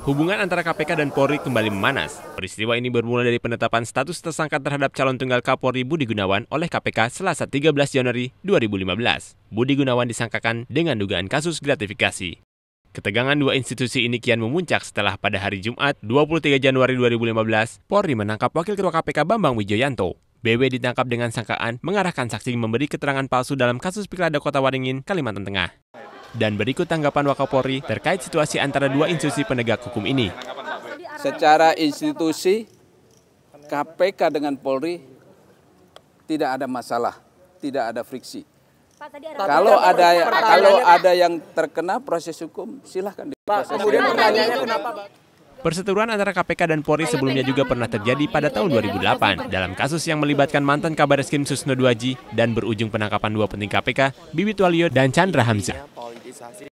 Hubungan antara KPK dan Polri kembali memanas. Peristiwa ini bermula dari penetapan status tersangka terhadap calon tunggal Kapolri Budi Gunawan oleh KPK Selasa 13 Januari 2015. Budi Gunawan disangkakan dengan dugaan kasus gratifikasi. Ketegangan dua institusi ini kian memuncak setelah pada hari Jumat 23 Januari 2015, Polri menangkap Wakil Ketua KPK Bambang Wijoyanto. BW ditangkap dengan sangkaan mengarahkan saksi memberi keterangan palsu dalam kasus pilkada Kota Waringin, Kalimantan Tengah. Dan berikut tanggapan Wakapolri terkait situasi antara dua institusi penegak hukum ini. Secara institusi, KPK dengan Polri tidak ada masalah, tidak ada friksi. Pak, kalau ada kalau ada yang terkena proses hukum, silahkan diproses. Kemudian kenapa, Perseteruan antara KPK dan Polri sebelumnya juga pernah terjadi pada tahun 2008 dalam kasus yang melibatkan mantan kabar eskrim Susno Duaji dan berujung penangkapan dua penting KPK, Bibit Walio dan Chandra Hamzah. Isasi